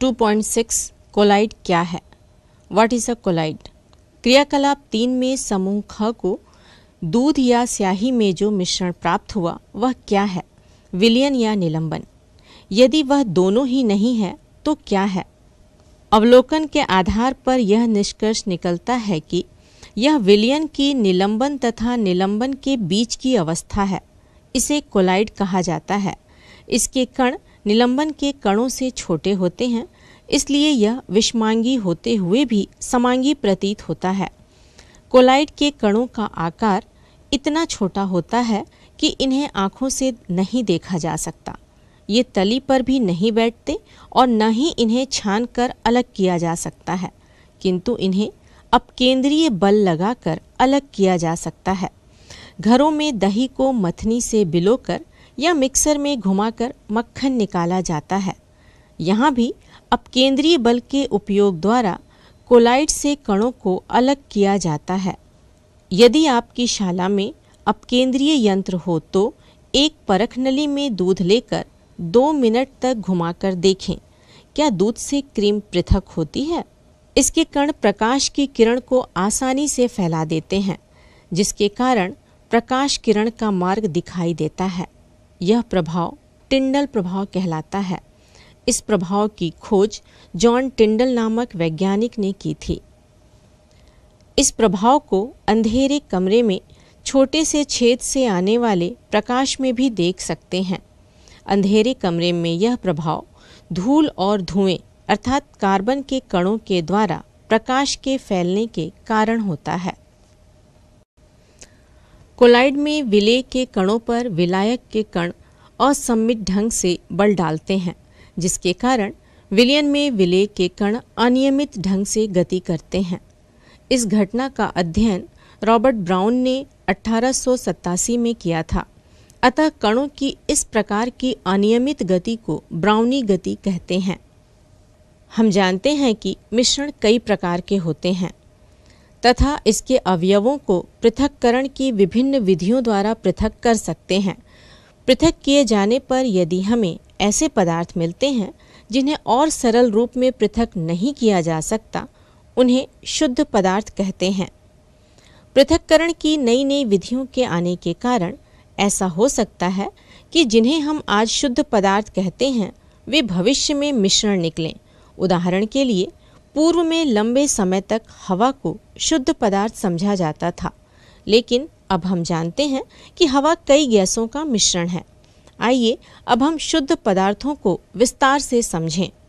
2.6 collide क्या है what is a colloid क्रियाकलाप तीन में समूह ख को दूध या स्याही में जो मिश्रण प्राप्त हुआ वह क्या है विलियन या निलंबन यदि वह दोनों ही नहीं है तो क्या है अवलोकन के आधार पर यह निष्कर्ष निकलता है कि यह विलियन की निलंबन तथा निलंबन के बीच की अवस्था है इसे कोलाइड कहा जाता है इसके कण निलंबन के कणों से छोटे होते हैं इसलिए यह विषमांगी होते हुए भी समांगी प्रतीत होता है कोलाइट के कणों का आकार इतना छोटा होता है कि इन्हें आँखों से नहीं देखा जा सकता ये तली पर भी नहीं बैठते और न ही इन्हें छान कर अलग किया जा सकता है किंतु इन्हें केंद्रीय बल लगाकर अलग किया जा सकता है घरों में दही को मथनी से बिलोकर या मिक्सर में घुमाकर मक्खन निकाला जाता है यहाँ भी अब केंद्रीय बल के उपयोग द्वारा कोलाइट से कणों को अलग किया जाता है यदि आपकी शाला में अपकेंद्रीय यंत्र हो तो एक परख नली में दूध लेकर दो मिनट तक घुमाकर देखें क्या दूध से क्रीम पृथक होती है इसके कण प्रकाश की किरण को आसानी से फैला देते हैं जिसके कारण प्रकाश किरण का मार्ग दिखाई देता है यह प्रभाव टिंडल प्रभाव कहलाता है इस प्रभाव की खोज जॉन टिंडल नामक वैज्ञानिक ने की थी इस प्रभाव को अंधेरे कमरे में छोटे से छेद से आने वाले प्रकाश में भी देख सकते हैं अंधेरे कमरे में यह प्रभाव धूल और धुएं अर्थात कार्बन के कणों के द्वारा प्रकाश के फैलने के कारण होता है कोलाइड में विलय के कणों पर विलायक के कण असम्मित ढंग से बल डालते हैं जिसके कारण विलियन में विलय के कण अनियमित ढंग से गति करते हैं इस घटना का अध्ययन रॉबर्ट ब्राउन ने अठारह में किया था अतः कणों की इस प्रकार की अनियमित गति को ब्राउनी गति कहते हैं हम जानते हैं कि मिश्रण कई प्रकार के होते हैं तथा इसके अवयवों को पृथककरण की विभिन्न विधियों द्वारा पृथक कर सकते हैं पृथक किए जाने पर यदि हमें ऐसे पदार्थ मिलते हैं जिन्हें और सरल रूप में पृथक नहीं किया जा सकता उन्हें शुद्ध पदार्थ कहते हैं पृथककरण की नई नई विधियों के आने के कारण ऐसा हो सकता है कि जिन्हें हम आज शुद्ध पदार्थ कहते हैं वे भविष्य में मिश्रण निकलें उदाहरण के लिए पूर्व में लंबे समय तक हवा को शुद्ध पदार्थ समझा जाता था लेकिन अब हम जानते हैं कि हवा कई गैसों का मिश्रण है आइए अब हम शुद्ध पदार्थों को विस्तार से समझें